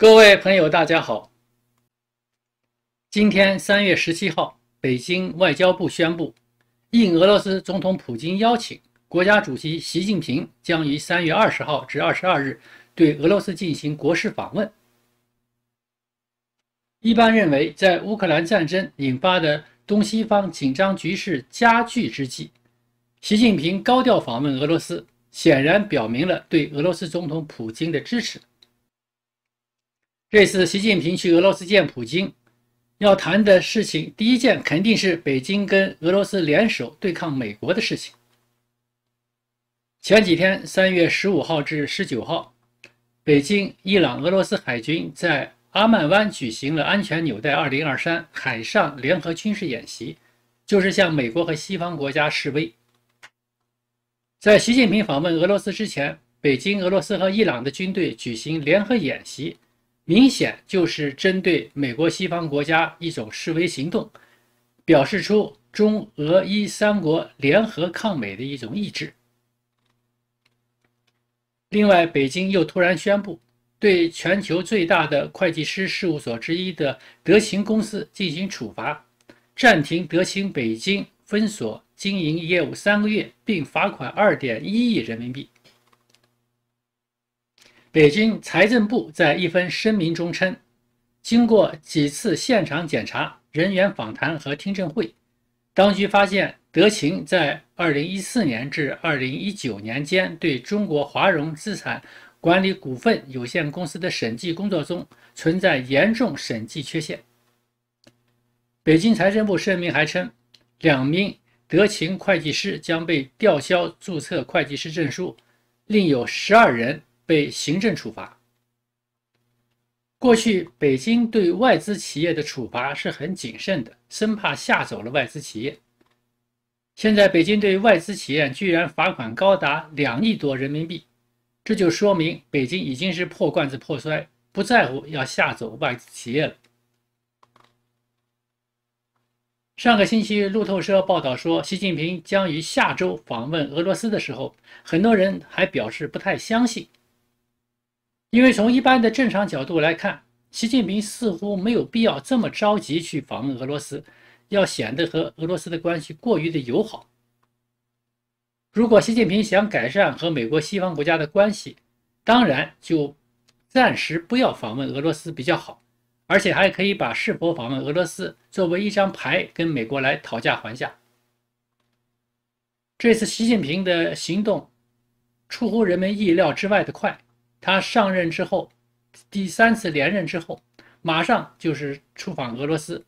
各位朋友，大家好。今天三月十七号，北京外交部宣布，应俄罗斯总统普京邀请，国家主席习近平将于三月二十号至二十二日对俄罗斯进行国事访问。一般认为，在乌克兰战争引发的东西方紧张局势加剧之际，习近平高调访问俄罗斯，显然表明了对俄罗斯总统普京的支持。这次习近平去俄罗斯见普京，要谈的事情第一件肯定是北京跟俄罗斯联手对抗美国的事情。前几天，三月十五号至十九号，北京、伊朗、俄罗斯海军在阿曼湾举行了“安全纽带 2023” 海上联合军事演习，就是向美国和西方国家示威。在习近平访问俄罗斯之前，北京、俄罗斯和伊朗的军队举行联合演习。明显就是针对美国西方国家一种示威行动，表示出中俄伊三国联合抗美的一种意志。另外，北京又突然宣布对全球最大的会计师事务所之一的德勤公司进行处罚，暂停德勤北京分所经营业务三个月，并罚款二点一亿人民币。北京财政部在一份声明中称，经过几次现场检查、人员访谈和听证会，当局发现德勤在2014年至2019年间对中国华融资产管理股份有限公司的审计工作中存在严重审计缺陷。北京财政部声明还称，两名德勤会计师将被吊销注册会计师证书，另有十二人。被行政处罚。过去北京对外资企业的处罚是很谨慎的，生怕吓走了外资企业。现在北京对外资企业居然罚款高达两亿多人民币，这就说明北京已经是破罐子破摔，不在乎要吓走外资企业了。上个星期，路透社报道说习近平将于下周访问俄罗斯的时候，很多人还表示不太相信。因为从一般的正常角度来看，习近平似乎没有必要这么着急去访问俄罗斯，要显得和俄罗斯的关系过于的友好。如果习近平想改善和美国西方国家的关系，当然就暂时不要访问俄罗斯比较好，而且还可以把是否访问俄罗斯作为一张牌跟美国来讨价还价。这次习近平的行动出乎人们意料之外的快。他上任之后，第三次连任之后，马上就是出访俄罗斯，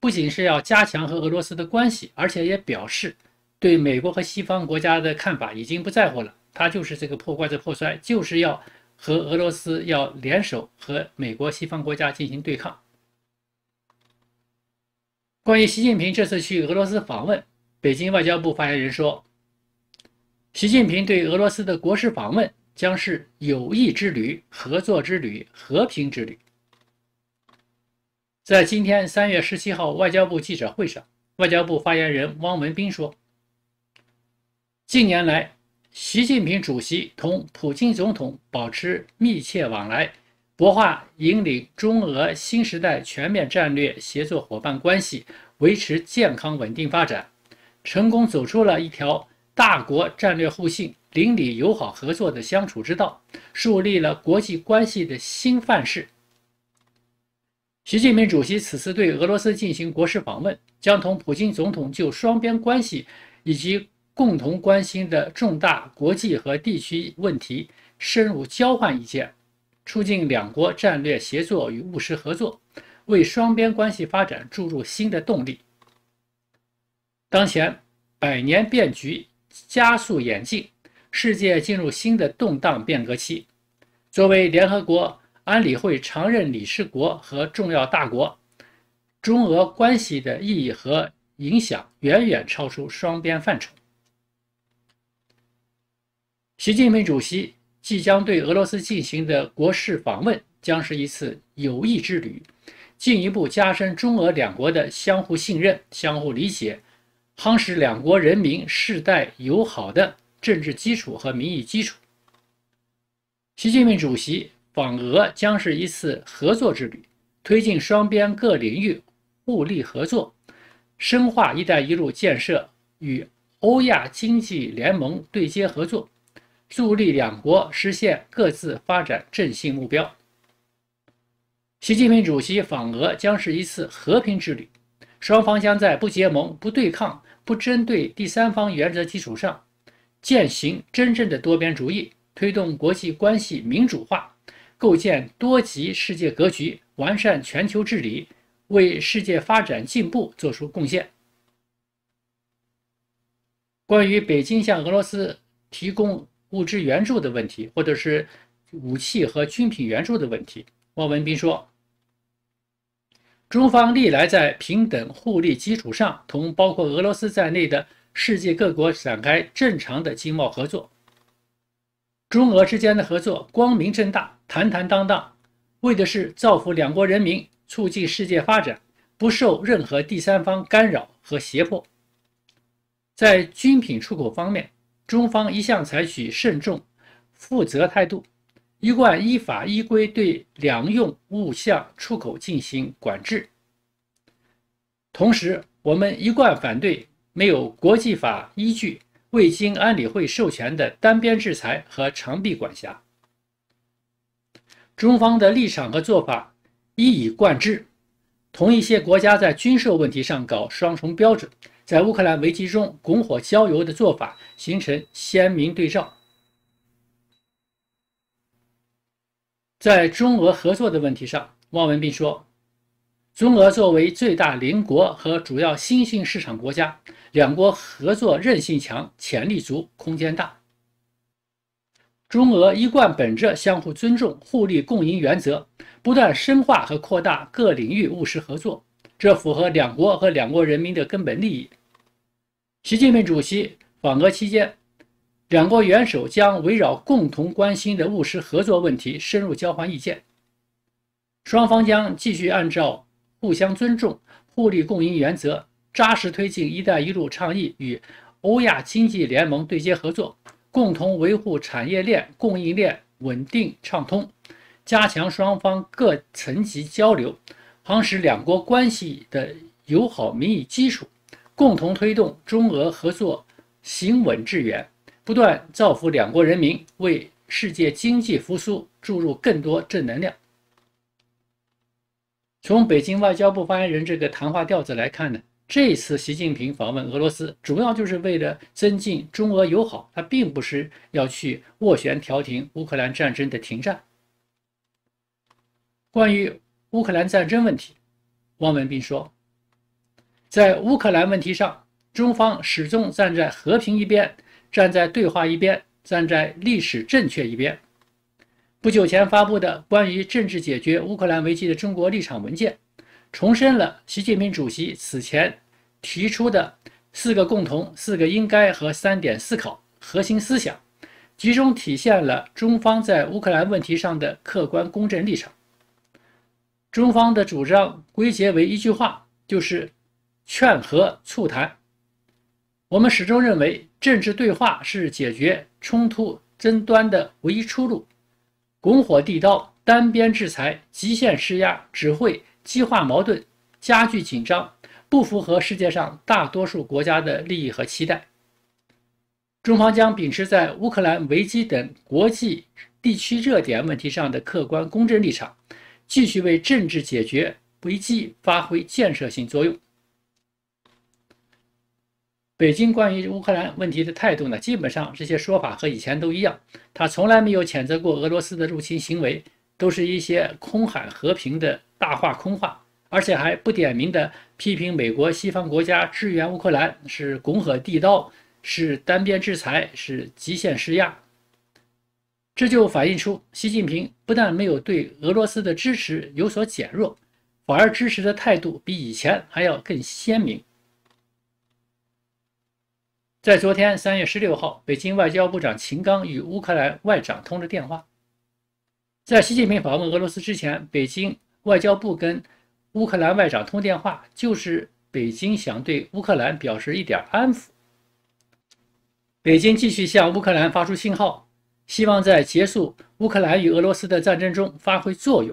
不仅是要加强和俄罗斯的关系，而且也表示对美国和西方国家的看法已经不在乎了。他就是这个破罐子破摔，就是要和俄罗斯要联手，和美国、西方国家进行对抗。关于习近平这次去俄罗斯访问，北京外交部发言人说，习近平对俄罗斯的国事访问。将是友谊之旅、合作之旅、和平之旅。在今天三月十七号外交部记者会上，外交部发言人汪文斌说：“近年来，习近平主席同普京总统保持密切往来，博化引领中俄新时代全面战略协作伙伴关系，维持健康稳定发展，成功走出了一条。”大国战略互信、邻里友好合作的相处之道，树立了国际关系的新范式。习近平主席此次对俄罗斯进行国事访问，将同普京总统就双边关系以及共同关心的重大国际和地区问题深入交换意见，促进两国战略协作与务实合作，为双边关系发展注入新的动力。当前，百年变局。加速演进，世界进入新的动荡变革期。作为联合国安理会常任理事国和重要大国，中俄关系的意义和影响远远超出双边范畴。习近平主席即将对俄罗斯进行的国事访问，将是一次友谊之旅，进一步加深中俄两国的相互信任、相互理解。夯实两国人民世代友好的政治基础和民意基础。习近平主席访俄将是一次合作之旅，推进双边各领域互利合作，深化“一带一路”建设与欧亚经济联盟对接合作，助力两国实现各自发展振兴目标。习近平主席访俄将是一次和平之旅。双方将在不结盟、不对抗、不针对第三方原则基础上，践行真正的多边主义，推动国际关系民主化，构建多极世界格局，完善全球治理，为世界发展进步作出贡献。关于北京向俄罗斯提供物资援助的问题，或者是武器和军品援助的问题，汪文斌说。中方历来在平等互利基础上，同包括俄罗斯在内的世界各国展开正常的经贸合作。中俄之间的合作光明正大、坦坦荡荡，为的是造福两国人民、促进世界发展，不受任何第三方干扰和胁迫。在军品出口方面，中方一向采取慎重、负责态度。一贯依法依规对粮用物项出口进行管制，同时，我们一贯反对没有国际法依据、未经安理会授权的单边制裁和长臂管辖。中方的立场和做法一以贯之，同一些国家在军售问题上搞双重标准、在乌克兰危机中拱火浇油的做法形成鲜明对照。在中俄合作的问题上，汪文斌说：“中俄作为最大邻国和主要新兴市场国家，两国合作韧性强、潜力足、空间大。中俄一贯本着相互尊重、互利共赢原则，不断深化和扩大各领域务实合作，这符合两国和两国人民的根本利益。”习近平主席访俄期间。两国元首将围绕共同关心的务实合作问题深入交换意见。双方将继续按照互相尊重、互利共赢原则，扎实推进“一带一路”倡议与欧亚经济联盟对接合作，共同维护产业链、供应链稳定畅通，加强双方各层级交流，夯实两国关系的友好民意基础，共同推动中俄合作行稳致远。不断造福两国人民，为世界经济复苏注入更多正能量。从北京外交部发言人这个谈话调子来看呢，这次习近平访问俄罗斯主要就是为了增进中俄友好，他并不是要去斡旋调停乌克兰战争的停战。关于乌克兰战争问题，汪文斌说，在乌克兰问题上，中方始终站在和平一边。站在对话一边，站在历史正确一边。不久前发布的关于政治解决乌克兰危机的中国立场文件，重申了习近平主席此前提出的“四个共同”“四个应该”和“三点思考”核心思想，集中体现了中方在乌克兰问题上的客观公正立场。中方的主张归结为一句话，就是劝和促谈。我们始终认为，政治对话是解决冲突争端的唯一出路。拱火递刀、单边制裁、极限施压只会激化矛盾、加剧紧张，不符合世界上大多数国家的利益和期待。中方将秉持在乌克兰危机等国际、地区热点问题上的客观公正立场，继续为政治解决危机发挥建设性作用。北京关于乌克兰问题的态度呢？基本上这些说法和以前都一样，他从来没有谴责过俄罗斯的入侵行为，都是一些空喊和平的大话空话，而且还不点名的批评美国西方国家支援乌克兰是拱火地刀，是单边制裁，是极限施压。这就反映出习近平不但没有对俄罗斯的支持有所减弱，反而支持的态度比以前还要更鲜明。在昨天三月十六号，北京外交部长秦刚与乌克兰外长通了电话。在习近平访问俄罗斯之前，北京外交部跟乌克兰外长通电话，就是北京想对乌克兰表示一点安抚。北京继续向乌克兰发出信号，希望在结束乌克兰与俄罗斯的战争中发挥作用。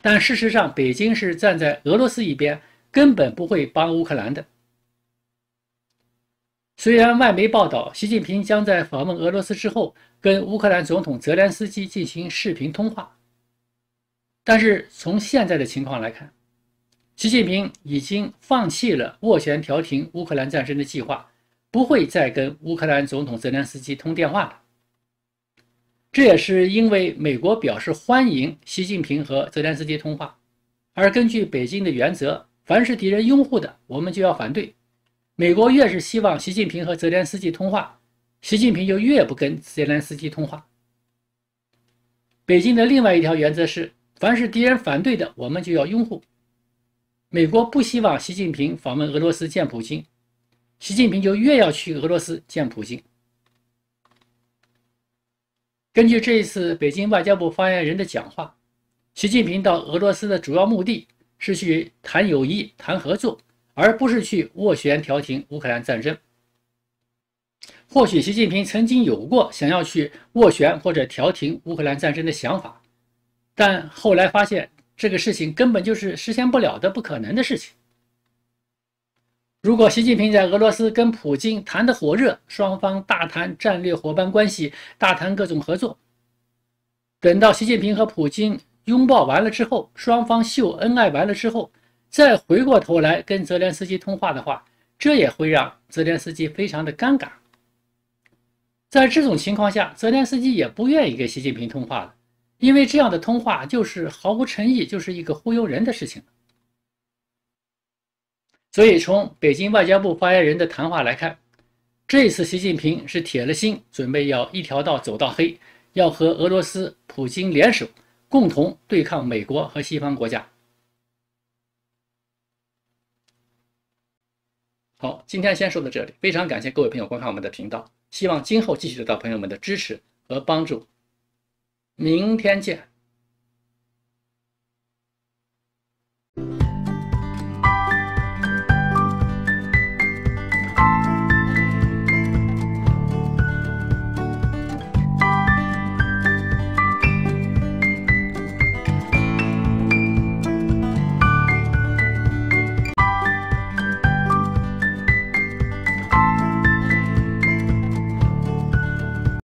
但事实上，北京是站在俄罗斯一边，根本不会帮乌克兰的。虽然外媒报道，习近平将在访问俄罗斯之后跟乌克兰总统泽连斯基进行视频通话，但是从现在的情况来看，习近平已经放弃了斡旋调停乌克兰战争的计划，不会再跟乌克兰总统泽连斯基通电话了。这也是因为美国表示欢迎习近平和泽连斯基通话，而根据北京的原则，凡是敌人拥护的，我们就要反对。美国越是希望习近平和泽连斯基通话，习近平就越不跟泽连斯基通话。北京的另外一条原则是：凡是敌人反对的，我们就要拥护。美国不希望习近平访问俄罗斯见普京，习近平就越要去俄罗斯见普京。根据这一次北京外交部发言人的讲话，习近平到俄罗斯的主要目的是去谈友谊、谈合作。而不是去斡旋调停乌克兰战争。或许习近平曾经有过想要去斡旋或者调停乌克兰战争的想法，但后来发现这个事情根本就是实现不了的，不可能的事情。如果习近平在俄罗斯跟普京谈得火热，双方大谈战略伙伴关系，大谈各种合作，等到习近平和普京拥抱完了之后，双方秀恩爱完了之后。再回过头来跟泽连斯基通话的话，这也会让泽连斯基非常的尴尬。在这种情况下，泽连斯基也不愿意跟习近平通话了，因为这样的通话就是毫无诚意，就是一个忽悠人的事情。所以，从北京外交部发言人的谈话来看，这次习近平是铁了心，准备要一条道走到黑，要和俄罗斯普京联手，共同对抗美国和西方国家。好，今天先说到这里，非常感谢各位朋友观看我们的频道，希望今后继续得到朋友们的支持和帮助，明天见。